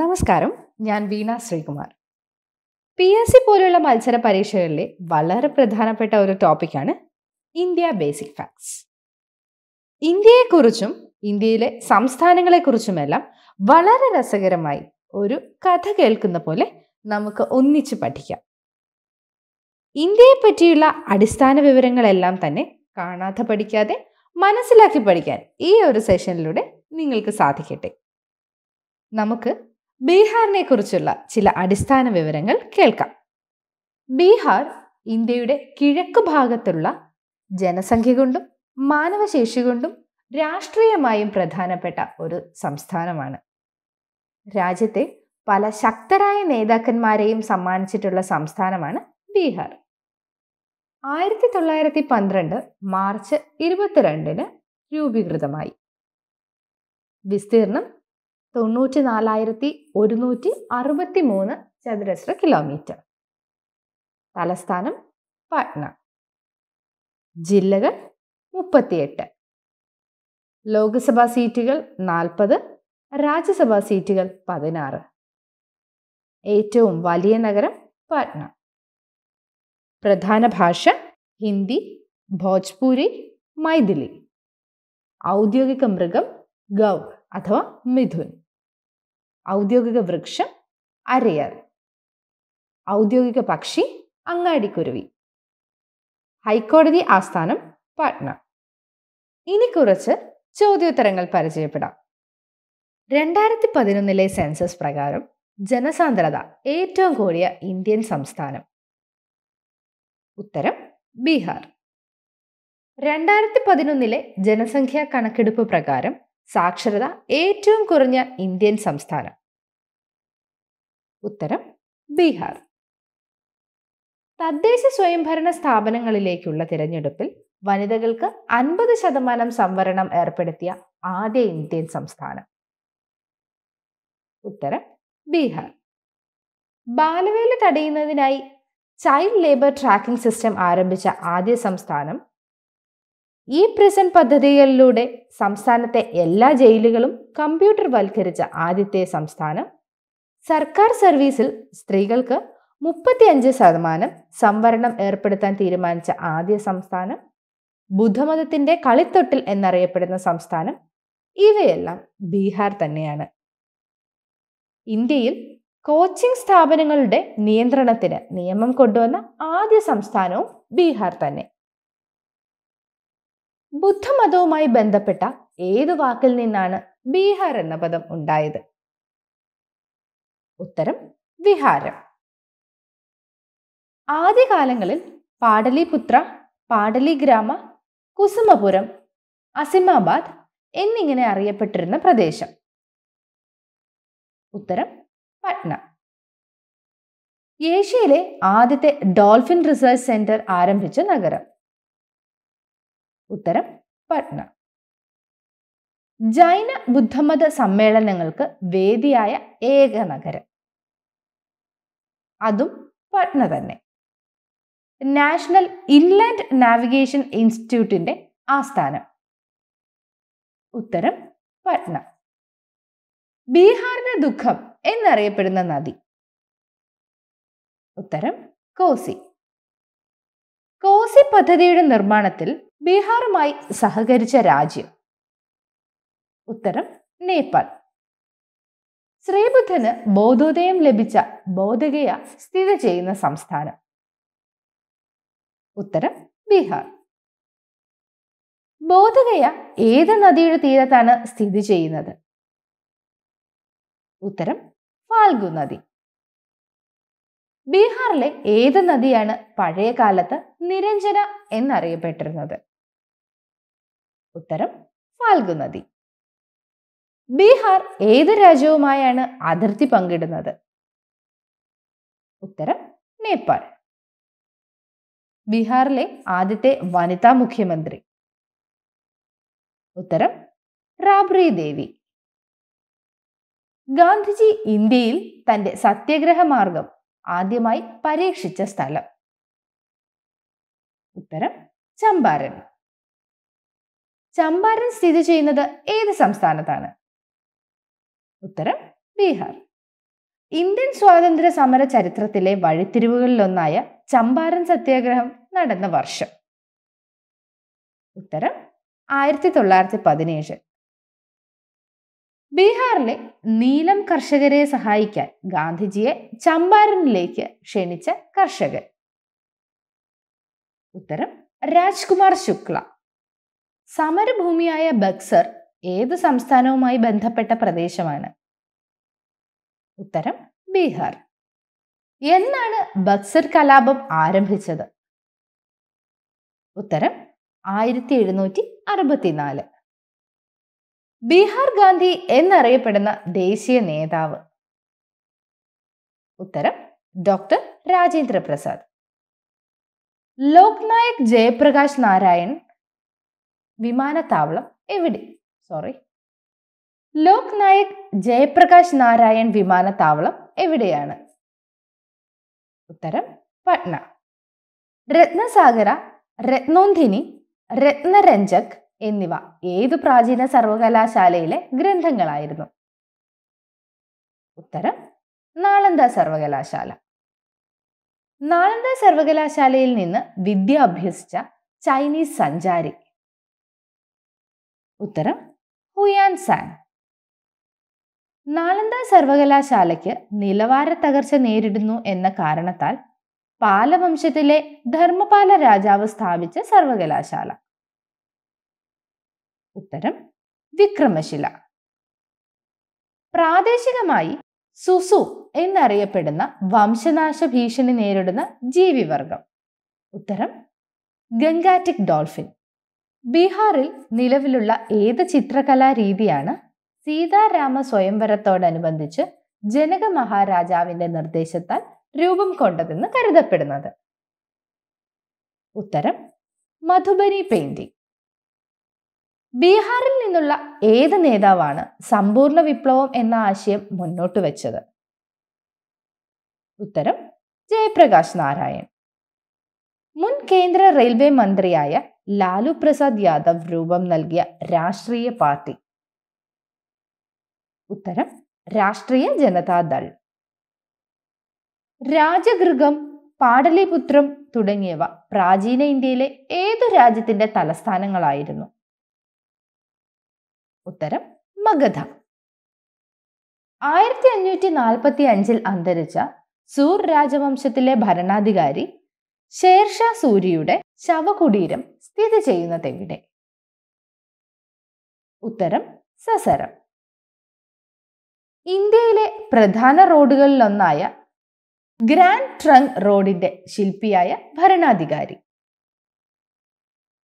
നമസ്കാരം ഞാൻ Veena Sreekumar P S C പോലെയുള്ള മത്സര പരീക്ഷകളിലെ വളരെ പ്രധാനപ്പെട്ട ഒരു ടോപ്പിക്കാണ് ഇന്ത്യ ബേസിക് ഫാക്ട്സ് ഇന്ത്യയെക്കുറിച്ചും ഇന്ത്യയിലെ സംസ്ഥാനങ്ങളെക്കുറിച്ചുമെല്ലാം വളരെ രസകരമായി ഒരു കഥ കേൾക്കുന്ന പോലെ നമുക്ക് ഒന്നിച്ച് പഠിക്കാം ഇന്ത്യയെ പറ്റിയുള്ള അടിസ്ഥാന വിവരങ്ങളെല്ലാം തന്നെ കാണാതെ പഠിക്കാതെ മനസ്സിലാക്കി പഠിക്കാൻ ഈ ഒരു സെഷനിലൂടെ നിങ്ങൾക്ക് സാധിക്കട്ടെ നമുക്ക് ബീഹാറിനെ കുറിച്ചുള്ള ചില അടിസ്ഥാന വിവരങ്ങൾ കേൾക്കാം ബീഹാർ ഇന്ത്യയുടെ കിഴക്ക് ഭാഗത്തുള്ള ജനസംഖ്യ കൊണ്ടും മാനവശേഷി കൊണ്ടും രാഷ്ട്രീയമായും പ്രധാനപ്പെട്ട ഒരു സംസ്ഥാനമാണ് രാജ്യത്തെ പല ശക്തരായ നേതാക്കന്മാരെയും സമ്മാനിച്ചിട്ടുള്ള സംസ്ഥാനമാണ് ബീഹാർ ആയിരത്തി തൊള്ളായിരത്തി പന്ത്രണ്ട് മാർച്ച് ഇരുപത്തിരണ്ടിന് രൂപീകൃതമായി വിസ്തീർണം തൊണ്ണൂറ്റി നാലായിരത്തി ഒരുന്നൂറ്റി അറുപത്തി മൂന്ന് ചതുരശ്ര കിലോമീറ്റർ തലസ്ഥാനം പാട്ന ജില്ലകൾ മുപ്പത്തിയെട്ട് ലോക്സഭാ സീറ്റുകൾ നാൽപ്പത് രാജ്യസഭാ സീറ്റുകൾ പതിനാറ് ഏറ്റവും വലിയ നഗരം പാട്ന പ്രധാന ഭാഷ ഹിന്ദി ഭോജ്പൂരി മൈഥിലി ഔദ്യോഗിക മൃഗം ഗൗ അഥവാ മിഥുൻ ഔദ്യോഗിക വൃക്ഷം അരയർ ഔദ്യോഗിക പക്ഷി അങ്ങാടിക്കുരുവി ഹൈക്കോടതി ആസ്ഥാനം പാട്ന ഇനി കുറച്ച് ചോദ്യോത്തരങ്ങൾ പരിചയപ്പെടാം രണ്ടായിരത്തി പതിനൊന്നിലെ സെൻസസ് പ്രകാരം ജനസാന്ദ്രത ഏറ്റവും കൂടിയ ഇന്ത്യൻ സംസ്ഥാനം ഉത്തരം ബീഹാർ രണ്ടായിരത്തി പതിനൊന്നിലെ ജനസംഖ്യാ കണക്കെടുപ്പ് പ്രകാരം സാക്ഷരത ഏറ്റവും കുറഞ്ഞ ഇന്ത്യൻ സംസ്ഥാനം ഉത്തരം ബീഹാർ തദ്ദേശ സ്വയംഭരണ സ്ഥാപനങ്ങളിലേക്കുള്ള തിരഞ്ഞെടുപ്പിൽ വനിതകൾക്ക് അൻപത് ശതമാനം സംവരണം ഏർപ്പെടുത്തിയ ആദ്യ ഇന്ത്യൻ സംസ്ഥാനം ഉത്തരം ബീഹാർ ബാലവേല തടയുന്നതിനായി ചൈൽഡ് ലേബർ ട്രാക്കിംഗ് സിസ്റ്റം ആരംഭിച്ച ആദ്യ സംസ്ഥാനം ഈ പ്രിസൺ പദ്ധതികളിലൂടെ സംസ്ഥാനത്തെ എല്ലാ ജയിലുകളും കമ്പ്യൂട്ടർ വൽക്കരിച്ച ആദ്യത്തെ സംസ്ഥാനം സർക്കാർ സർവീസിൽ സ്ത്രീകൾക്ക് മുപ്പത്തിയഞ്ച് ശതമാനം സംവരണം ഏർപ്പെടുത്താൻ തീരുമാനിച്ച ആദ്യ സംസ്ഥാനം ബുദ്ധമതത്തിന്റെ കളിത്തൊട്ടിൽ എന്നറിയപ്പെടുന്ന സംസ്ഥാനം ഇവയെല്ലാം ബീഹാർ തന്നെയാണ് ഇന്ത്യയിൽ കോച്ചിംഗ് സ്ഥാപനങ്ങളുടെ നിയന്ത്രണത്തിന് നിയമം കൊണ്ടുവന്ന ആദ്യ സംസ്ഥാനവും ബീഹാർ തന്നെ ബുദ്ധമതവുമായി ബന്ധപ്പെട്ട ഏതു വാക്കിൽ നിന്നാണ് ബീഹാർ എന്ന പദം ഉണ്ടായത് ഉത്തരം വിഹാരം ആദ്യകാലങ്ങളിൽ പാടലിപുത്ര പാടലിഗ്രാമ കുസുമപുരം അസിമാബാദ് എന്നിങ്ങനെ അറിയപ്പെട്ടിരുന്ന പ്രദേശം ഉത്തരം പട്ന ഏഷ്യയിലെ ആദ്യത്തെ ഡോൾഫിൻ റിസർച്ച് സെന്റർ ആരംഭിച്ച നഗരം ഉത്തരം പട്ന ജൈന ബുദ്ധമത സമ്മേളനങ്ങൾക്ക് വേദിയായ ഏക നഗരം അതും പട്ന തന്നെ നാഷണൽ ഇൻലാൻഡ് നാവിഗേഷൻ ഇൻസ്റ്റിറ്റ്യൂട്ടിന്റെ ആസ്ഥാനം ഉത്തരം പട്ന ബീഹാറിന്റെ ദുഃഖം എന്നറിയപ്പെടുന്ന നദി ഉത്തരം കോസി കോസി പദ്ധതിയുടെ നിർമ്മാണത്തിൽ ബീഹാറുമായി സഹകരിച്ച രാജ്യം ഉത്തരം നേപ്പാൾ ശ്രീബുദ്ധന് ബോധോദയം ലഭിച്ച ബോധഗയ സ്ഥിതി ചെയ്യുന്ന സംസ്ഥാനം ഉത്തരം ബീഹാർ ബോധഗയ ഏത് നദിയുടെ തീരത്താണ് സ്ഥിതി ചെയ്യുന്നത് ഉത്തരം ഫാൽഗു നദി ബീഹാറിലെ ഏത് നദിയാണ് പഴയ കാലത്ത് നിരഞ്ജന എന്നറിയപ്പെട്ടിരുന്നത് ഉത്തരം ഫാൽഗു നദി ബീഹാർ ഏത് രാജ്യവുമായാണ് അതിർത്തി പങ്കിടുന്നത് ഉത്തരം നേപ്പാൾ ബീഹാറിലെ ആദ്യത്തെ വനിതാ മുഖ്യമന്ത്രി ഉത്തരം റാബ്രി ദേവി ഗാന്ധിജി ഇന്ത്യയിൽ തന്റെ സത്യഗ്രഹ മാർഗം ആദ്യമായി പരീക്ഷിച്ച സ്ഥലം ഉത്തരം ചമ്പാരൻ ചമ്പാരൻ സ്ഥിതി ചെയ്യുന്നത് ഏത് സംസ്ഥാനത്താണ് ഉത്തരം ബീഹാർ ഇന്ത്യൻ സ്വാതന്ത്ര്യ സമര ചരിത്രത്തിലെ വഴിത്തിരിവുകളിലൊന്നായ ചമ്പാരൻ സത്യാഗ്രഹം നടന്ന വർഷം ഉത്തരം ആയിരത്തി തൊള്ളായിരത്തി പതിനേഴ് ബീഹാറിലെ നീലം കർഷകരെ സഹായിക്കാൻ ഗാന്ധിജിയെ ചമ്പാരനിലേക്ക് ക്ഷണിച്ച കർഷകൻ ഉത്തരം രാജ്കുമാർ ശുക്ല സമരഭൂമിയായ ബക്സർ ഏത് സംസ്ഥാനവുമായി ബന്ധപ്പെട്ട പ്രദേശമാണ് ഉത്തരം ബീഹാർ എന്നാണ് ബക്സർ കലാപം ആരംഭിച്ചത് ഉത്തരം ആയിരത്തി എഴുന്നൂറ്റി അറുപത്തിനാല് ബീഹാർ ഗാന്ധി എന്നറിയപ്പെടുന്ന ദേശീയ നേതാവ് ഉത്തരം ഡോക്ടർ രാജേന്ദ്ര പ്രസാദ് ലോക്നായക് ജയപ്രകാശ് നാരായൺ വിമാനത്താവളം എവിടെ സോറി ലോക് നായക് ജയപ്രകാശ് നാരായൺ വിമാനത്താവളം എവിടെയാണ് ഉത്തരം പട്ന രത്നസാഗര രത്നോന്ധിനി രത്നരഞ്ജക് എന്നിവ ഏതു പ്രാചീന സർവകലാശാലയിലെ ഗ്രന്ഥങ്ങളായിരുന്നു ഉത്തരം നാളന്ത സർവകലാശാല നാളന്ത സർവകലാശാലയിൽ നിന്ന് വിദ്യ അഭ്യസിച്ച ചൈനീസ് സഞ്ചാരി ഉത്തരം ഹുയാൻ സാൻ നാളന്ദ സർവകലാശാലയ്ക്ക് നിലവാര തകർച്ച നേരിടുന്നു എന്ന കാരണത്താൽ പാലവംശത്തിലെ ധർമ്മപാല രാജാവ് സ്ഥാപിച്ച സർവകലാശാല ഉത്തരം വിക്രമശില പ്രാദേശികമായി സുസു എന്നറിയപ്പെടുന്ന വംശനാശ ഭീഷണി നേരിടുന്ന ജീവിവർഗം ഉത്തരം ഗംഗാറ്റിക് ഡോൾഫിൻ ബീഹാറിൽ നിലവിലുള്ള ഏത് ചിത്രകലാ രീതിയാണ് സീതാരാമ സ്വയംവരത്തോടനുബന്ധിച്ച് ജനക മഹാരാജാവിന്റെ നിർദ്ദേശത്താൽ രൂപം കൊണ്ടതെന്ന് കരുതപ്പെടുന്നത് ഉത്തരം മധുബനി പെയിന്റിംഗ് ബീഹാറിൽ നിന്നുള്ള ഏത് നേതാവാണ് സമ്പൂർണ്ണ വിപ്ലവം എന്ന ആശയം മുന്നോട്ട് വെച്ചത് ഉത്തരം ജയപ്രകാശ് നാരായൺ മുൻ കേന്ദ്ര റെയിൽവേ മന്ത്രിയായ ലാലു പ്രസാദ് യാദവ് രൂപം നൽകിയ രാഷ്ട്രീയ പാർട്ടി ഉത്തരം രാഷ്ട്രീയ ജനതാദൾ രാജഗൃഹം പാടലിപുത്രം തുടങ്ങിയവ പ്രാചീന ഇന്ത്യയിലെ ഏതു രാജ്യത്തിന്റെ തലസ്ഥാനങ്ങളായിരുന്നു ഉത്തരം മഗധ ആയിരത്തി അഞ്ഞൂറ്റി നാൽപ്പത്തി അഞ്ചിൽ അന്തരിച്ച സൂർ രാജവംശത്തിലെ ഭരണാധികാരി ഷേർഷാ സൂരിയുടെ ശവകുടീരം സ്ഥിതി ചെയ്യുന്നതെവിടെ ഉത്തരം സസരം ഇന്ത്യയിലെ പ്രധാന റോഡുകളിലൊന്നായ ഗ്രാൻഡ് ട്രങ്ക് റോഡിന്റെ ശില്പിയായ ഭരണാധികാരി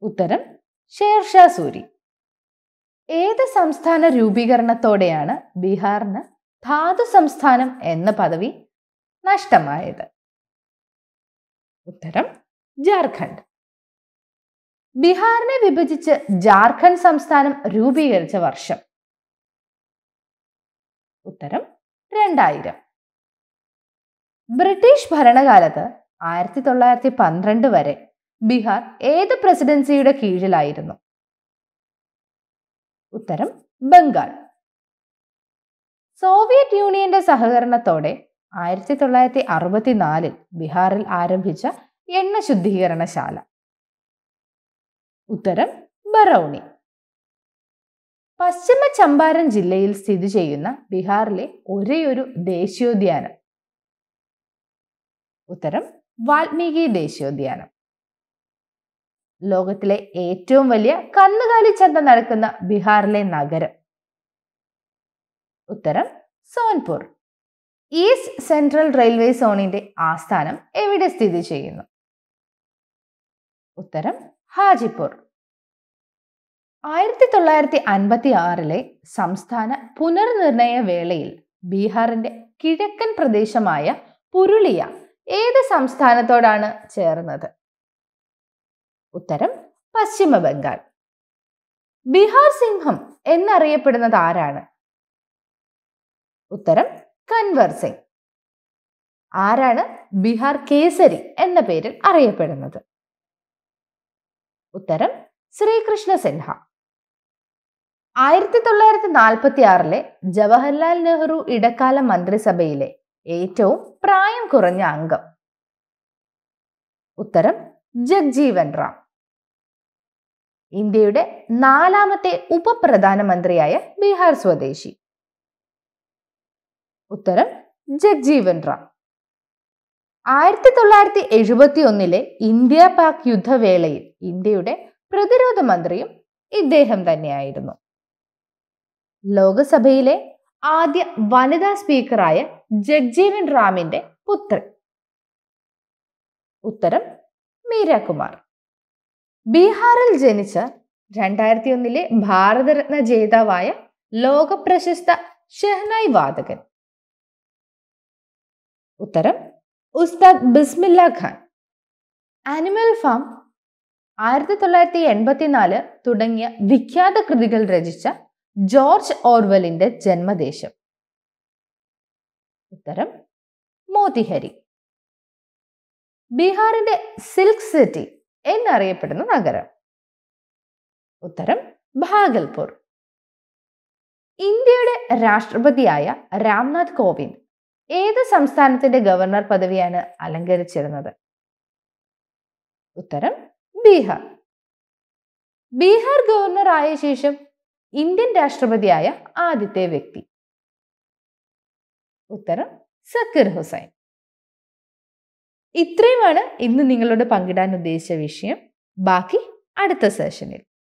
ഉത്തരം ഷേർഷാ സൂരി ഏത് സംസ്ഥാന രൂപീകരണത്തോടെയാണ് ബീഹാറിന് ധാതു സംസ്ഥാനം എന്ന പദവി നഷ്ടമായത് ഉത്തരം ജാർഖണ്ഡ് ബീഹാറിനെ വിഭജിച്ച് ജാർഖണ്ഡ് സംസ്ഥാനം രൂപീകരിച്ച വർഷം ഉത്തരം രണ്ടായിരം ബ്രിട്ടീഷ് ഭരണകാലത്ത് ആയിരത്തി തൊള്ളായിരത്തി പന്ത്രണ്ട് വരെ ബീഹാർ ഏത് പ്രസിഡൻസിയുടെ കീഴിലായിരുന്നു ഉത്തരം ബംഗാൾ സോവിയറ്റ് യൂണിയന്റെ സഹകരണത്തോടെ ആയിരത്തി തൊള്ളായിരത്തി അറുപത്തി നാലിൽ ബീഹാറിൽ ആരംഭിച്ച എണ്ണ ശുദ്ധീകരണശാല ഉത്തരം ബറൌണി പശ്ചിമ ചമ്പാരൻ ജില്ലയിൽ സ്ഥിതി ചെയ്യുന്ന ബീഹാറിലെ ഒരേയൊരു ദേശീയോദ്യാനം ഉത്തരം വാൽമീകി ദേശീയോദ്യാനം ലോകത്തിലെ ഏറ്റവും വലിയ കന്നുകാലി ചന്ത നടക്കുന്ന ബീഹാറിലെ നഗരം ഉത്തരം സോൻപൂർ ഈസ്റ്റ് സെൻട്രൽ റെയിൽവേ സോണിന്റെ ആസ്ഥാനം എവിടെ സ്ഥിതി ചെയ്യുന്നു ഉത്തരം ഹാജിപ്പൂർ ആയിരത്തി തൊള്ളായിരത്തി അൻപത്തി ആറിലെ സംസ്ഥാന പുനർനിർണയ വേളയിൽ ബീഹാറിന്റെ കിഴക്കൻ പ്രദേശമായ പുരുളിയ ഏത് സംസ്ഥാനത്തോടാണ് ചേർന്നത് ഉത്തരം പശ്ചിമ ബംഗാൾ ബീഹാർ സിംഹം എന്നറിയപ്പെടുന്നത് ആരാണ് ഉത്തരം മൻവർ സിംഗ് ആരാണ് ബീഹാർ കേസരി എന്ന പേരിൽ അറിയപ്പെടുന്നത് ഉത്തരം ശ്രീകൃഷ്ണ സിൻഹ ആയിരത്തി തൊള്ളായിരത്തി നാൽപ്പത്തി ആറിലെ ജവഹർലാൽ നെഹ്റു ഇടക്കാല മന്ത്രിസഭയിലെ ഏറ്റവും പ്രായം കുറഞ്ഞ അംഗം ഉത്തരം ജഗ്ജീവൻ റാം ഇന്ത്യയുടെ നാലാമത്തെ ഉപപ്രധാനമന്ത്രിയായ ബീഹാർ സ്വദേശി ഉത്തരം ജഗ്ജീവൻ റാം ആയിരത്തി തൊള്ളായിരത്തി എഴുപത്തി ഒന്നിലെ ഇന്ത്യ പാക് യുദ്ധവേളയിൽ ഇന്ത്യയുടെ പ്രതിരോധ മന്ത്രിയും ഇദ്ദേഹം തന്നെയായിരുന്നു ലോകസഭയിലെ ആദ്യ വനിതാ സ്പീക്കറായ ജഗ്ജീവൻ റാമിന്റെ പുത്രൻ ഉത്തരം മീരാകുമാർ ബീഹാറിൽ ജനിച്ച രണ്ടായിരത്തി ഒന്നിലെ ഭാരതരത്ന ജേതാവായ ലോകപ്രശസ്ത ഷെഹ്നായ് വാദകൻ ഉത്തരം ഉസ്താദ് ബിസ്മില്ല ഖാൻ ആനിമൽ ഫാം ആയിരത്തി തൊള്ളായിരത്തി എൺപത്തിനാല് തുടങ്ങിയ വിഖ്യാത കൃതികൾ രചിച്ച ജോർജ് ഓർവലിന്റെ ജന്മദേശം ഉത്തരം മോതിഹരി ബീഹാറിന്റെ സിൽക്ക് സിറ്റി എന്നറിയപ്പെടുന്ന നഗരം ഉത്തരം ഭാഗൽപൂർ ഇന്ത്യയുടെ രാഷ്ട്രപതിയായ രാംനാഥ് കോവിന്ദ് ഏത് സംസ്ഥാനത്തിന്റെ ഗവർണർ പദവിയാണ് അലങ്കരിച്ചിരുന്നത് ഉത്തരം ബീഹാർ ബീഹാർ ഗവർണർ ആയ ശേഷം ഇന്ത്യൻ രാഷ്ട്രപതിയായ ആദ്യത്തെ വ്യക്തി ഉത്തരം സക്കീർ ഹുസൈൻ ഇത്രയുമാണ് ഇന്ന് നിങ്ങളോട് പങ്കിടാൻ ഉദ്ദേശിച്ച വിഷയം ബാക്കി അടുത്ത സെഷനിൽ